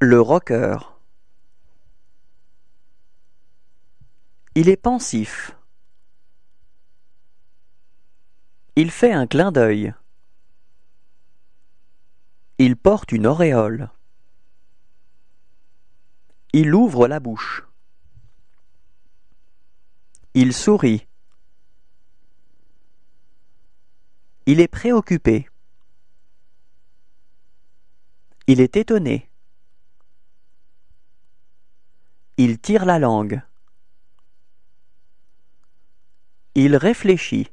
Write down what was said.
Le rocker Il est pensif. Il fait un clin d'œil. Il porte une auréole. Il ouvre la bouche. Il sourit. Il est préoccupé. Il est étonné. Il tire la langue. Il réfléchit.